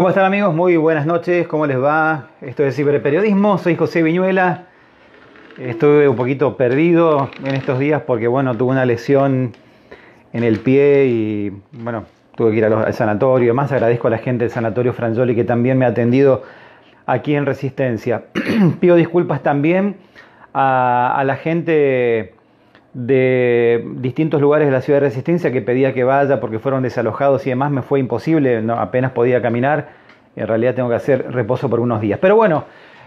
¿Cómo están amigos? Muy buenas noches, ¿cómo les va? Esto es Ciberperiodismo, soy José Viñuela. Estuve un poquito perdido en estos días porque, bueno, tuve una lesión en el pie y, bueno, tuve que ir al sanatorio. Más agradezco a la gente del sanatorio Frangioli que también me ha atendido aquí en Resistencia. Pido disculpas también a la gente de distintos lugares de la ciudad de Resistencia que pedía que vaya porque fueron desalojados y demás, me fue imposible, apenas podía caminar, en realidad tengo que hacer reposo por unos días. Pero bueno,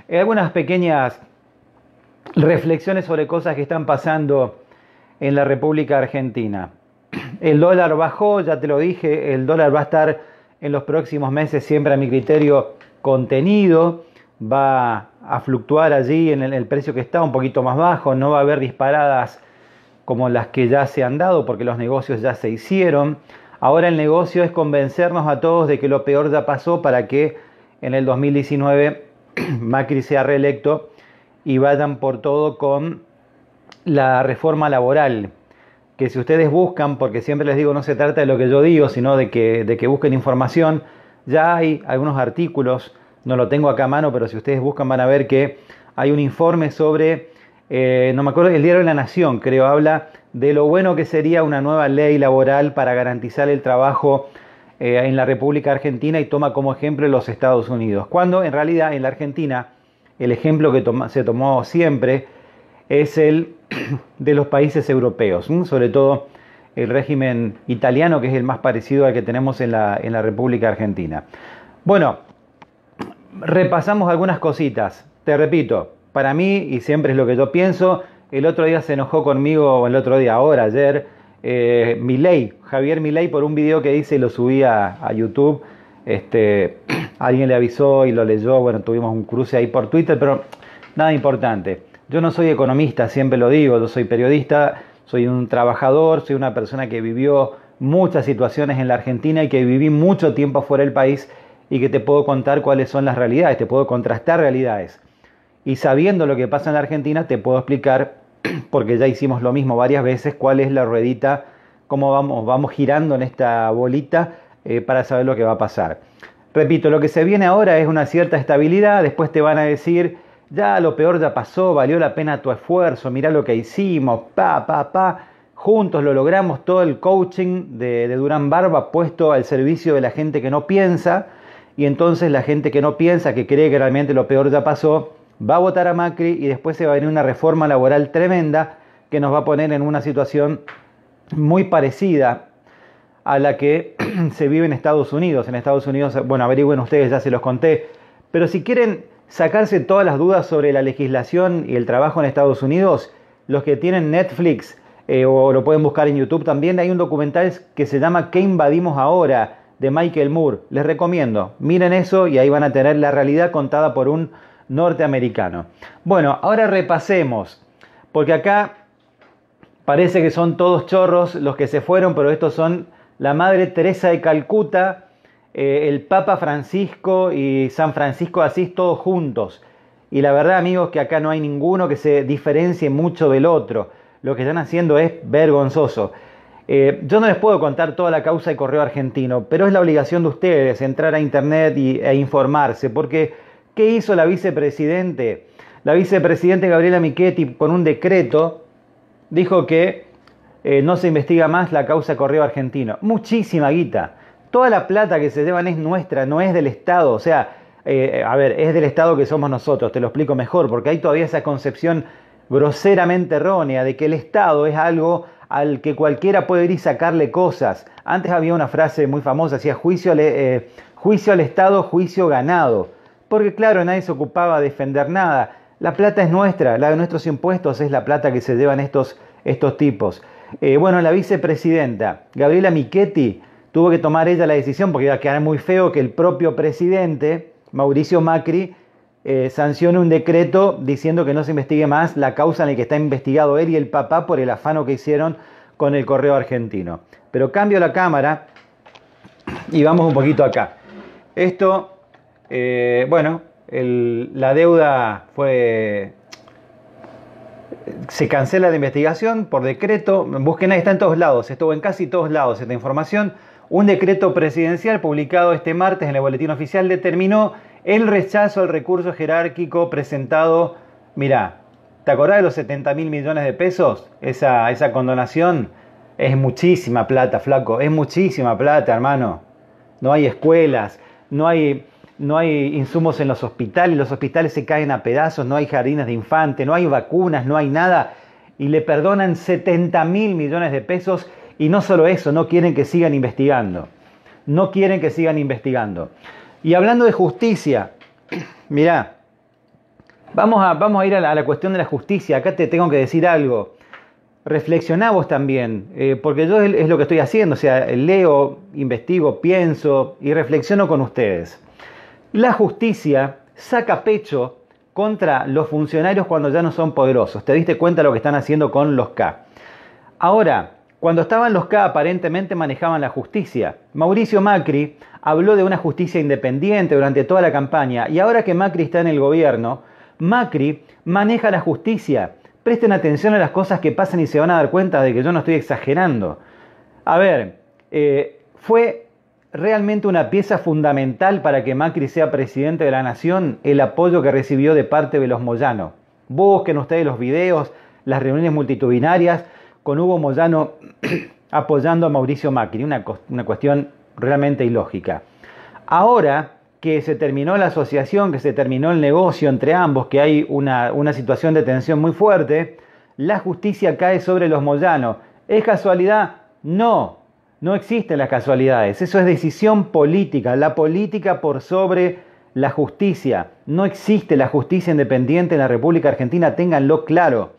eh, algunas pequeñas reflexiones sobre cosas que están pasando en la República Argentina. El dólar bajó, ya te lo dije, el dólar va a estar en los próximos meses siempre a mi criterio contenido, va a fluctuar allí en el precio que está, un poquito más bajo, no va a haber disparadas como las que ya se han dado, porque los negocios ya se hicieron. Ahora el negocio es convencernos a todos de que lo peor ya pasó para que en el 2019 Macri sea reelecto y vayan por todo con la reforma laboral. Que si ustedes buscan, porque siempre les digo, no se trata de lo que yo digo, sino de que, de que busquen información, ya hay algunos artículos, no lo tengo acá a mano, pero si ustedes buscan van a ver que hay un informe sobre eh, no me acuerdo, el diario de la Nación, creo, habla de lo bueno que sería una nueva ley laboral para garantizar el trabajo eh, en la República Argentina y toma como ejemplo los Estados Unidos, cuando en realidad en la Argentina el ejemplo que se tomó siempre es el de los países europeos, sobre todo el régimen italiano, que es el más parecido al que tenemos en la República Argentina. Bueno, repasamos algunas cositas. Te repito, para mí, y siempre es lo que yo pienso, el otro día se enojó conmigo, el otro día, ahora, ayer, eh, Milei, Javier Milei, por un video que hice y lo subí a, YouTube. Este, alguien le avisó y lo leyó, bueno, tuvimos un cruce ahí por Twitter, pero nada importante. Yo no soy economista, siempre lo digo, yo soy periodista, soy un trabajador, soy una persona que vivió muchas situaciones en la Argentina y que viví mucho tiempo fuera del país y que te puedo contar cuáles son las realidades, te puedo contrastar realidades. Y sabiendo lo que pasa en la Argentina, te puedo explicar, porque ya hicimos lo mismo varias veces, cuál es la ruedita, cómo vamos, vamos girando en esta bolita eh, para saber lo que va a pasar. Repito, lo que se viene ahora es una cierta estabilidad, después te van a decir, ya lo peor ya pasó, valió la pena tu esfuerzo, mira lo que hicimos, pa, pa, pa. Juntos lo logramos, todo el coaching de Durán Barba puesto al servicio de la gente que no piensa, y entonces la gente que no piensa, que cree que realmente lo peor ya pasó, va a votar a Macri y después se va a venir una reforma laboral tremenda que nos va a poner en una situación muy parecida a la que se vive en Estados Unidos. En Estados Unidos, bueno, averigüen ustedes, ya se los conté, pero si quieren sacarse todas las dudas sobre la legislación y el trabajo en Estados Unidos, los que tienen Netflix eh, o lo pueden buscar en YouTube también, hay un documental que se llama ¿Qué invadimos ahora? de Michael Moore. Les recomiendo, miren eso y ahí van a tener la realidad contada por un norteamericano. Bueno, ahora repasemos, porque acá parece que son todos chorros los que se fueron, pero estos son la Madre Teresa de Calcuta, eh, el Papa Francisco y San Francisco de Asís, todos juntos. Y la verdad, amigos, que acá no hay ninguno que se diferencie mucho del otro. Lo que están haciendo es vergonzoso. Eh, yo no les puedo contar toda la causa de correo argentino, pero es la obligación de ustedes entrar a internet e informarse, porque ¿Qué hizo la vicepresidente? La vicepresidente Gabriela Michetti con un decreto dijo que eh, no se investiga más la causa correo argentino. Muchísima guita. Toda la plata que se llevan es nuestra, no es del Estado. O sea, eh, a ver, es del Estado que somos nosotros, te lo explico mejor, porque hay todavía esa concepción groseramente errónea de que el Estado es algo al que cualquiera puede ir y sacarle cosas. Antes había una frase muy famosa, decía juicio al eh, Estado, juicio ganado. Porque claro, nadie se ocupaba de defender nada. La plata es nuestra, la de nuestros impuestos es la plata que se llevan estos, estos tipos. Eh, bueno, la vicepresidenta, Gabriela Michetti, tuvo que tomar ella la decisión porque iba a quedar muy feo que el propio presidente, Mauricio Macri, eh, sancione un decreto diciendo que no se investigue más la causa en la que está investigado él y el papá por el afano que hicieron con el correo argentino. Pero cambio la cámara y vamos un poquito acá. Esto eh, bueno, la deuda fue... Se cancela la investigación por decreto. Busquen ahí, está en todos lados, estuvo en casi todos lados esta información. Un decreto presidencial publicado este martes en el Boletín Oficial determinó el rechazo al recurso jerárquico presentado. Mirá, ¿te acordás de los 70 mil millones de pesos? Esa, esa condonación es muchísima plata, flaco, es muchísima plata, hermano. No hay escuelas, no hay no hay insumos en los hospitales, los hospitales se caen a pedazos, no hay jardines de infante, no hay vacunas, no hay nada. Y le perdonan 70 mil millones de pesos y no solo eso, no quieren que sigan investigando. No quieren que sigan investigando. Y hablando de justicia, mirá, vamos a, vamos a ir a la, cuestión de la justicia. Acá te tengo que decir algo. Reflexioná vos también, eh, porque yo es lo que estoy haciendo, o sea, leo, investigo, pienso y reflexiono con ustedes. La justicia saca pecho contra los funcionarios cuando ya no son poderosos. ¿Te diste cuenta de lo que están haciendo con los K? Ahora, cuando estaban los K aparentemente manejaban la justicia. Mauricio Macri habló de una justicia independiente durante toda la campaña y ahora que Macri está en el gobierno, Macri maneja la justicia. Presten atención a las cosas que pasan y se van a dar cuenta de que yo no estoy exagerando. A ver, eh, fue realmente una pieza fundamental para que Macri sea presidente de la nación el apoyo que recibió de parte de los Moyano. Busquen ustedes los videos, las reuniones multitudinarias con Hugo Moyano apoyando a Mauricio Macri, una, cuestión realmente ilógica. Ahora que se terminó la asociación, que se terminó el negocio entre ambos, que hay una, una situación de tensión muy fuerte, la justicia cae sobre los Moyano. ¿Es casualidad? No, no existen las casualidades, eso es decisión política, la política por sobre la justicia. No existe la justicia independiente en la República Argentina, ténganlo claro.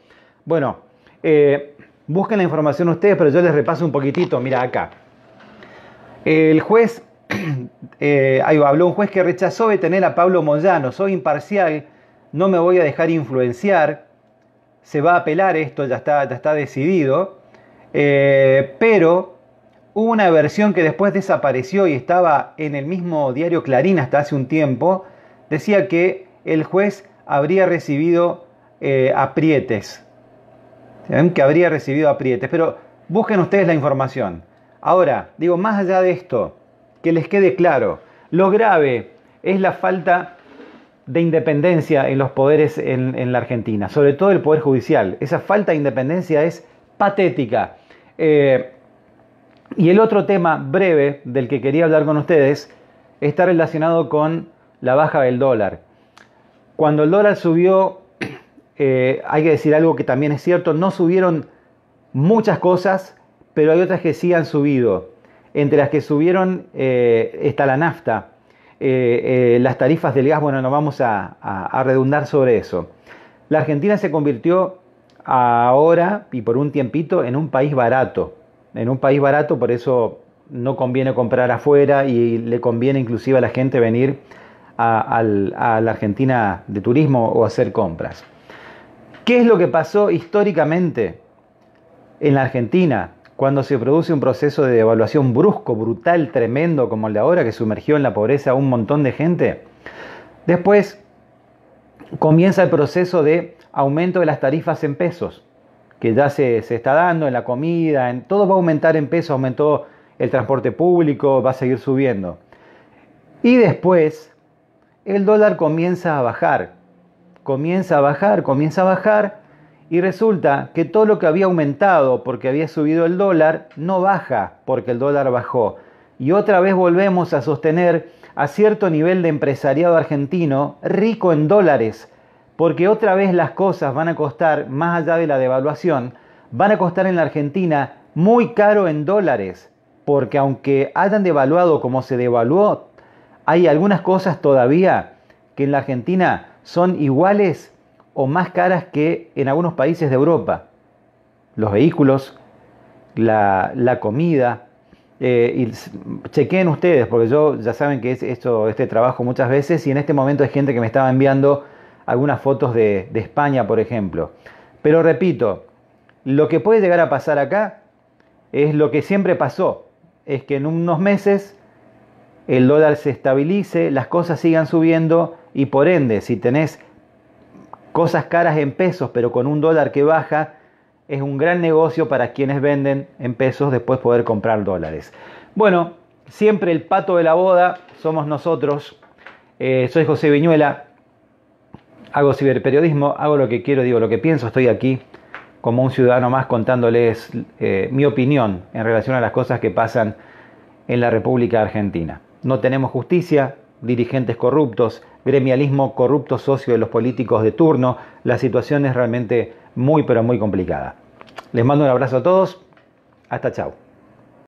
Bueno, eh, busquen la información ustedes, pero yo les repaso un poquitito, mira acá. El juez, eh, ahí habló un juez que rechazó detener a Pablo Moyano, soy imparcial, no me voy a dejar influenciar, se va a apelar esto, ya está, está decidido, eh, pero Hubo una versión que después desapareció y estaba en el mismo diario Clarín hasta hace un tiempo. Decía que el juez habría recibido eh, aprietes. Que habría recibido aprietes. Pero busquen ustedes la información. Ahora, digo, más allá de esto, que les quede claro, lo grave es la falta de independencia en los poderes en, la Argentina, sobre todo el Poder Judicial. Esa falta de independencia es patética. Eh, y el otro tema breve del que quería hablar con ustedes está relacionado con la baja del dólar. Cuando el dólar subió, eh, hay que decir algo que también es cierto, no subieron muchas cosas, pero hay otras que sí han subido. Entre las que subieron eh, está la nafta, eh, las tarifas del gas, bueno, no vamos a redundar sobre eso. La Argentina se convirtió ahora y por un tiempito en un país barato en un país barato, por eso no conviene comprar afuera y le conviene inclusive a la gente venir a, la Argentina de turismo o hacer compras. ¿Qué es lo que pasó históricamente en la Argentina cuando se produce un proceso de devaluación brusco, brutal, tremendo como el de ahora que sumergió en la pobreza a un montón de gente? Después comienza el proceso de aumento de las tarifas en pesos que ya se, se está dando en la comida, en, todo va a aumentar en peso, aumentó el transporte público, va a seguir subiendo. Y después el dólar comienza a bajar, comienza a bajar, comienza a bajar y resulta que todo lo que había aumentado porque había subido el dólar no baja porque el dólar bajó. Y otra vez volvemos a sostener a cierto nivel de empresariado argentino rico en dólares porque otra vez las cosas van a costar, más allá de la devaluación, van a costar en la Argentina muy caro en dólares, porque aunque hayan devaluado como se devaluó, hay algunas cosas todavía que en la Argentina son iguales o más caras que en algunos países de Europa. Los vehículos, la, comida. Eh, ...chequen ustedes, porque yo ya saben que es esto, este trabajo muchas veces y en este momento hay gente que me estaba enviando algunas fotos de, España, por ejemplo. Pero repito, lo que puede llegar a pasar acá es lo que siempre pasó, es que en unos meses el dólar se estabilice, las cosas sigan subiendo y por ende, si tenés cosas caras en pesos, pero con un dólar que baja, es un gran negocio para quienes venden en pesos después poder comprar dólares. Bueno, siempre el pato de la boda somos nosotros. Eh, soy José Viñuela, hago ciberperiodismo, hago lo que quiero, digo lo que pienso, estoy aquí como un ciudadano más contándoles eh, mi opinión en relación a las cosas que pasan en la República Argentina. No tenemos justicia, dirigentes corruptos, gremialismo corrupto socio de los políticos de turno, la situación es realmente muy pero muy complicada. Les mando un abrazo a todos, hasta chao.